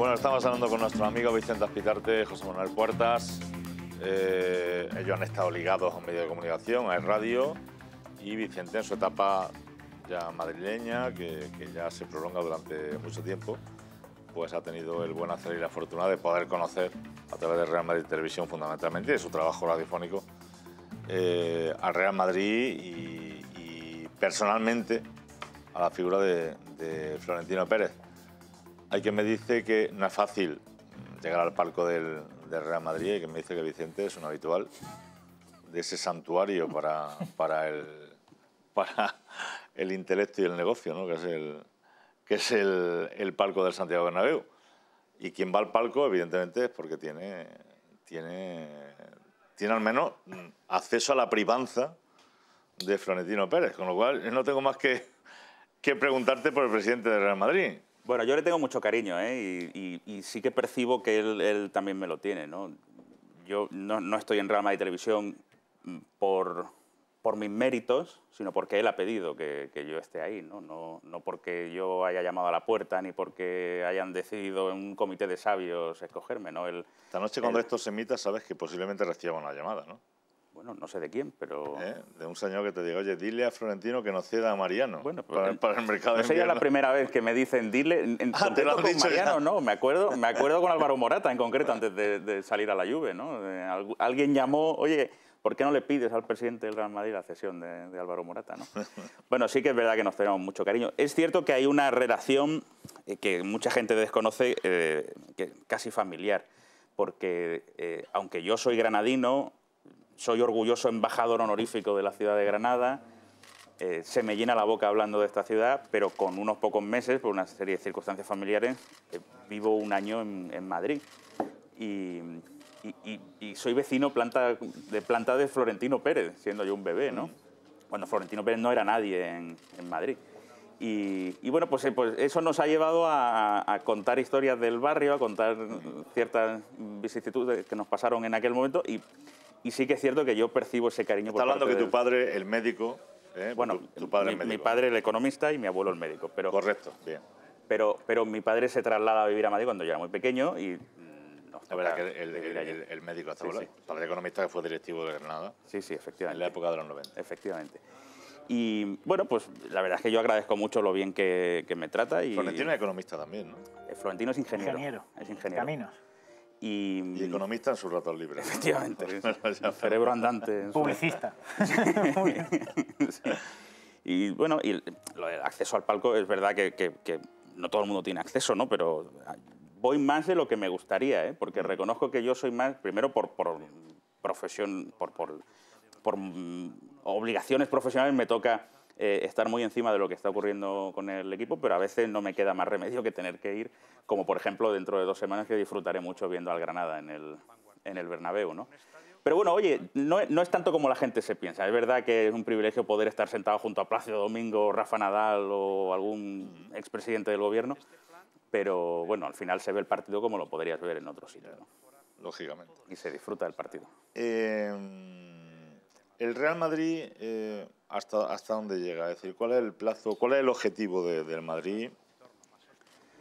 Bueno, estamos hablando con nuestro amigo Vicente Aspizarte, José Manuel Puertas. Eh, ellos han estado ligados a un medio de comunicación, a radio, y Vicente en su etapa ya madrileña, que, ya se prolonga durante mucho tiempo, pues ha tenido el buen hacer y la fortuna de poder conocer a través de Real Madrid Televisión fundamentalmente, de su trabajo radiofónico, eh, a Real Madrid y, personalmente a la figura de Florentino Pérez. Hay quien me dice que no es fácil llegar al palco del, Real Madrid, y que me dice que Vicente es un habitual de ese santuario para, el, para el intelecto y el negocio, que es, el, palco del Santiago Bernabéu. Y quien va al palco, evidentemente, es porque tiene, tiene, al menos acceso a la privanza de Florentino Pérez, con lo cual no tengo más que, que preguntarte por el presidente del Real Madrid. Bueno, yo le tengo mucho cariño ¿eh? y, sí que percibo que él, también me lo tiene. ¿no? Yo no, estoy en rama de Televisión mm, por, mis méritos, sino porque él ha pedido que, yo esté ahí. ¿no? ¿no? porque yo haya llamado a la puerta ni porque hayan decidido en un comité de sabios escogerme. Esta noche cuando esto se emita sabes que posiblemente reciba una llamada, ¿no? bueno, no sé de quién, pero... ¿Eh? De un señor que te diga, oye, dile a Florentino que no ceda a Mariano bueno, para, el, mercado el mercado no sería la primera vez que me dicen, dile, en, con ah, Mariano, no, me acuerdo, me acuerdo con Álvaro Morata en concreto, antes de, salir a la lluvia, ¿no? Eh, alguien llamó, oye, ¿por qué no le pides al presidente del Gran Madrid la cesión de, Álvaro Morata? ¿no? bueno, sí que es verdad que nos tenemos mucho cariño. Es cierto que hay una relación eh, que mucha gente desconoce, que casi familiar, porque aunque yo soy granadino, soy orgulloso embajador honorífico de la ciudad de Granada. Eh, se me llena la boca hablando de esta ciudad, pero con unos pocos meses, por una serie de circunstancias familiares, eh, vivo un año en, Madrid. Y, soy vecino planta, de planta de Florentino Pérez, siendo yo un bebé, ¿no? Mm. Cuando Florentino Pérez no era nadie en, Madrid. Y, bueno, pues, eh, pues, eso nos ha llevado a, contar historias del barrio, a contar ciertas vicisitudes que nos pasaron en aquel momento y y sí que es cierto que yo percibo ese cariño. Está Estás hablando que tu padre, el médico. Eh, bueno, padre mi, el padre el economista y mi abuelo el médico. Correcto, bien. Pero, pero mi padre se traslada a vivir a Madrid cuando yo era muy pequeño y la verdad que el, médico hasta sí, sí. padre economista que fue directivo de Granada. Sí, sí, efectivamente. En la época de los 90. Efectivamente. Y bueno, pues la verdad es que yo agradezco mucho lo bien que, me trata. Y... Florentino es economista también, ¿no? Eh, Florentino es ingeniero. Ingeniero. Es ingeniero. Caminos. Y, economista en sus ratos libres. Efectivamente. cerebro andante. Publicista. Y bueno, y lo del acceso al palco es verdad que, no todo el mundo tiene acceso, ¿no? Pero voy más de lo que me gustaría, ¿eh? Porque reconozco que yo soy más, primero por, por profesión, por, por obligaciones profesionales me toca eh, estar muy encima de lo que está ocurriendo con el equipo, pero a veces no me queda más remedio que tener que ir, como por ejemplo dentro de dos semanas que disfrutaré mucho viendo al Granada en el, en Bernabéu, ¿no? Pero bueno, oye, no, es tanto como la gente se piensa. Es verdad que es un privilegio poder estar sentado junto a Plácido Domingo, Rafa Nadal o algún expresidente del gobierno, pero bueno, al final se ve el partido como lo podrías ver en otro sitio. Lógicamente. Y se disfruta del partido. Eh, el Real Madrid... Eh, hasta, dónde llega? Es decir, ¿cuál es el plazo, cuál es el objetivo del Madrid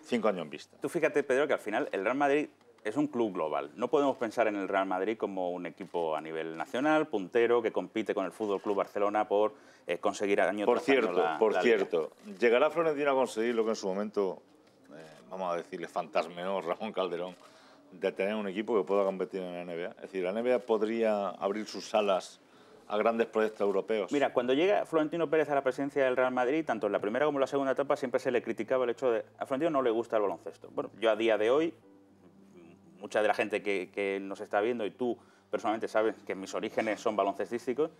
cinco años en vista? Tú fíjate, Pedro, que al final el Real Madrid es un club global. No podemos pensar en el Real Madrid como un equipo a nivel nacional, puntero, que compite con el Fútbol Club Barcelona por eh, conseguir año por cierto, Por cierto, ¿llegará Florentino a conseguir lo que en su momento, eh, vamos a decirle, fantasmeó Ramón Calderón, de tener un equipo que pueda competir en la NBA? Es decir, la NBA podría abrir sus salas a grandes proyectos europeos. Mira, cuando llega Florentino Pérez a la presidencia del Real Madrid, tanto en la primera como en la segunda etapa, siempre se le criticaba el hecho de a Florentino no le gusta el baloncesto. Bueno, yo a día de hoy, mucha de la gente que, que nos está viendo y tú personalmente sabes que mis orígenes son baloncestísticos,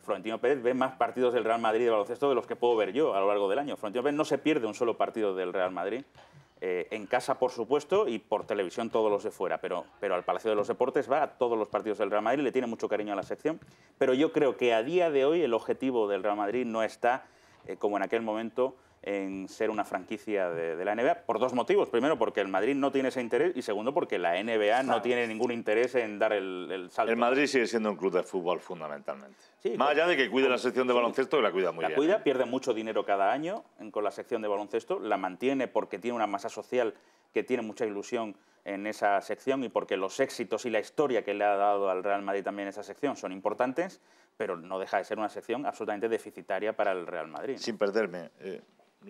Florentino Pérez ve más partidos del Real Madrid de baloncesto de los que puedo ver yo a lo largo del año. Florentino Pérez no se pierde un solo partido del Real Madrid eh, en casa, por supuesto, y por televisión todos los de fuera, pero, al Palacio de los Deportes va a todos los partidos del Real Madrid, le tiene mucho cariño a la sección, pero yo creo que a día de hoy el objetivo del Real Madrid no está, eh, como en aquel momento, en ser una franquicia de, la NBA por dos motivos. Primero, porque el Madrid no tiene ese interés y segundo, porque la NBA no tiene ningún interés en dar el, el salto. El Madrid sigue siendo un club de fútbol fundamentalmente. Más allá de que cuide la sección de baloncesto, que la cuida muy bien. La cuida, ¿eh? pierde mucho dinero cada año con la sección de baloncesto, la mantiene porque tiene una masa social que tiene mucha ilusión en esa sección y porque los éxitos y la historia que le ha dado al Real Madrid también esa sección son importantes, pero no deja de ser una sección absolutamente deficitaria para el Real Madrid. Sin perderme el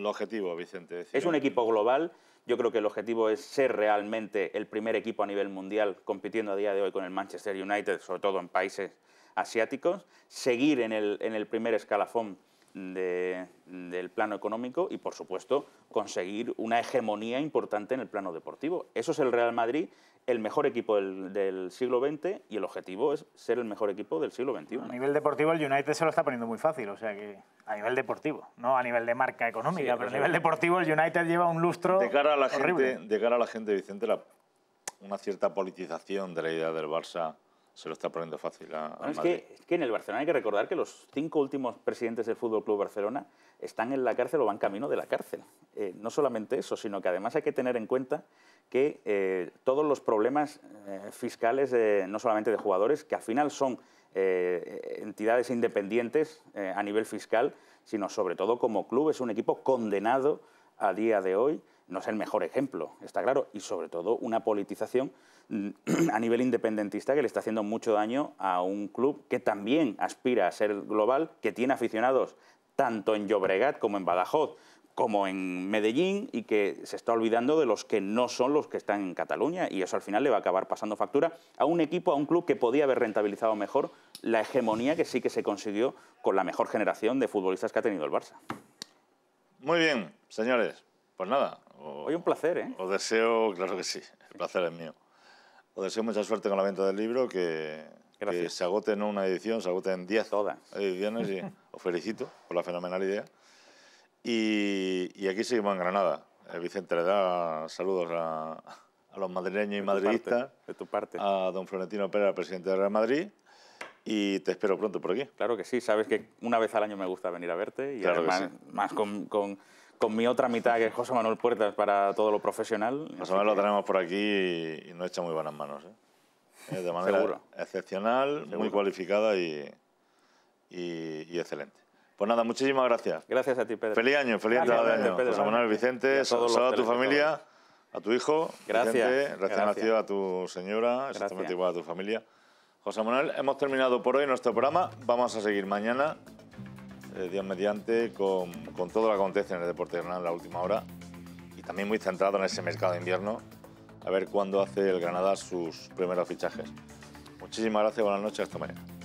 eh, objetivo, Vicente. Es un equipo global. Yo creo que el objetivo es ser realmente el primer equipo a nivel mundial compitiendo a día de hoy con el Manchester United, sobre todo en países asiáticos, seguir en el, en el primer escalafón del plano económico y, por supuesto, conseguir una hegemonía importante en el plano deportivo. Eso es el Real Madrid, el mejor equipo del, siglo XX y el objetivo es ser el mejor equipo del siglo XXI. A nivel deportivo el United se lo está poniendo muy fácil, o sea que a nivel deportivo, no a nivel de marca económica, pero a pues nivel deportivo el United lleva un lustro de cara a la Gente, de cara a la gente, Vicente, la, una cierta politización de la idea del Barça se lo está poniendo fácil a, es, Que, en el Barcelona hay que recordar que los cinco últimos presidentes del Fútbol Club Barcelona están en la cárcel o van camino de la cárcel. Eh, no solamente eso, sino que además hay que tener en cuenta que eh, todos los problemas eh, fiscales, no solamente de jugadores, que al final son entidades independientes a nivel fiscal, sino sobre todo como club, es un equipo condenado a día de hoy no es el mejor ejemplo, está claro, y sobre todo una politización mm, a nivel independentista que le está haciendo mucho daño a un club que también aspira a ser global, que tiene aficionados tanto en Llobregat como en Badajoz, como en Medellín, y que se está olvidando de los que no son los que están en Cataluña, y eso al final le va a acabar pasando factura a un equipo, a un club que podía haber rentabilizado mejor la hegemonía que sí que se consiguió con la mejor generación de futbolistas que ha tenido el Barça. Muy bien, señores. Pues nada, Hoy un placer, ¿eh? Os deseo, claro que sí, el placer es mío. Os deseo mucha suerte con la venta del libro, que, se agote en una edición, se agote en 10 ediciones y os felicito por la fenomenal idea. Y, aquí seguimos en Granada. El eh, Vicente le da saludos a, los madrileños y madridistas. de tu parte. A don Florentino Pérez, presidente de Real Madrid. Y te espero pronto por aquí. Claro que sí, sabes que una vez al año me gusta venir a verte y además más con con mi otra mitad, que es José Manuel Puertas, para todo lo profesional. José Manuel lo tenemos por aquí y, no echa muy buenas manos. ¿eh? Eh, de manera excepcional, muy cualificada y, y, excelente. Pues nada, muchísimas gracias. Gracias a ti, Pedro. Feliz año, feliz año. José Manuel Vicente, saludos a tu familia, a tu hijo, gracias, Vicente, recién nacido, a tu señora, exactamente igual a tu familia. José Manuel, hemos terminado por hoy nuestro programa. Vamos a seguir mañana Día eh, día mediante, con, con, todo lo que acontece en el deporte Granada en la última hora y también muy centrado en ese mercado de invierno, a ver cuándo hace el Granada sus primeros fichajes. Muchísimas gracias, buenas noches, hasta